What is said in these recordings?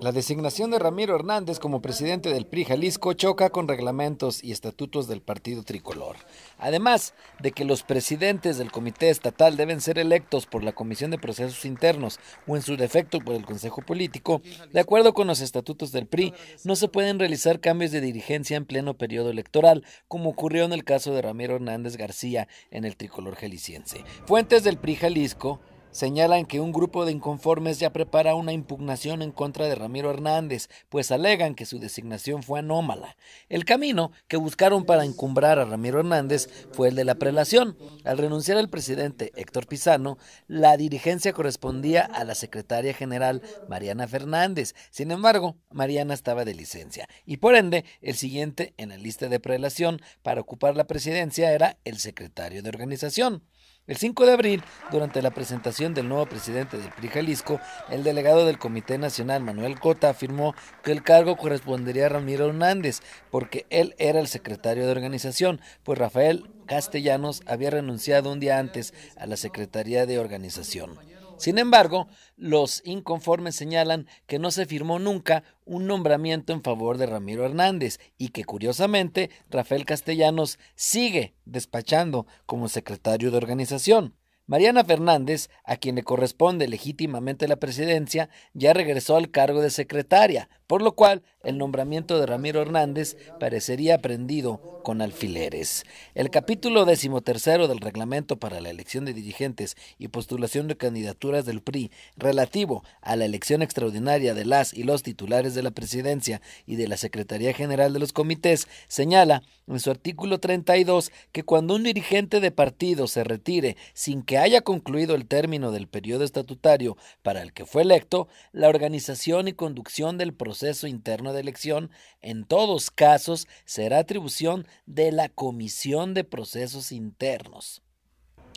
La designación de Ramiro Hernández como presidente del PRI Jalisco choca con reglamentos y estatutos del partido tricolor. Además de que los presidentes del comité estatal deben ser electos por la Comisión de Procesos Internos o en su defecto por el Consejo Político, de acuerdo con los estatutos del PRI, no se pueden realizar cambios de dirigencia en pleno periodo electoral, como ocurrió en el caso de Ramiro Hernández García en el tricolor jalisciense. Fuentes del PRI Jalisco señalan que un grupo de inconformes ya prepara una impugnación en contra de Ramiro Hernández, pues alegan que su designación fue anómala. El camino que buscaron para encumbrar a Ramiro Hernández fue el de la prelación. Al renunciar el presidente Héctor Pizano, la dirigencia correspondía a la secretaria general Mariana Fernández. Sin embargo, Mariana estaba de licencia y por ende, el siguiente en la lista de prelación para ocupar la presidencia era el secretario de organización. El 5 de abril, durante la presentación del nuevo presidente del PRI Jalisco, el delegado del Comité Nacional, Manuel Cota, afirmó que el cargo correspondería a Ramiro Hernández, porque él era el secretario de organización, pues Rafael Castellanos había renunciado un día antes a la Secretaría de Organización. Sin embargo, los inconformes señalan que no se firmó nunca un nombramiento en favor de Ramiro Hernández y que curiosamente Rafael Castellanos sigue despachando como secretario de organización. Mariana Fernández, a quien le corresponde legítimamente la presidencia, ya regresó al cargo de secretaria, por lo cual el nombramiento de Ramiro Hernández parecería aprendido con alfileres. El capítulo decimotercero del reglamento para la elección de dirigentes y postulación de candidaturas del PRI relativo a la elección extraordinaria de las y los titulares de la presidencia y de la Secretaría General de los Comités señala en su artículo 32 que cuando un dirigente de partido se retire sin que haya concluido el término del periodo estatutario para el que fue electo, la organización y conducción del proceso proceso interno de elección, en todos casos será atribución de la Comisión de Procesos Internos.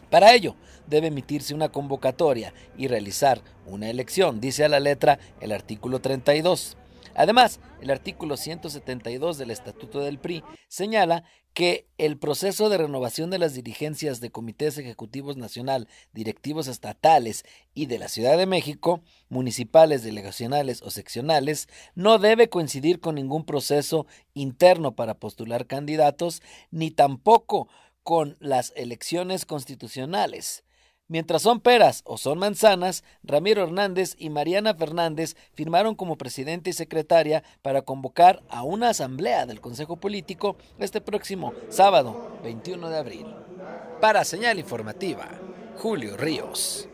Para ello, debe emitirse una convocatoria y realizar una elección, dice a la letra el artículo 32. Además, el artículo 172 del Estatuto del PRI señala que el proceso de renovación de las dirigencias de comités ejecutivos nacional, directivos estatales y de la Ciudad de México, municipales, delegacionales o seccionales, no debe coincidir con ningún proceso interno para postular candidatos, ni tampoco con las elecciones constitucionales. Mientras son peras o son manzanas, Ramiro Hernández y Mariana Fernández firmaron como presidente y secretaria para convocar a una asamblea del Consejo Político este próximo sábado 21 de abril. Para señal informativa, Julio Ríos.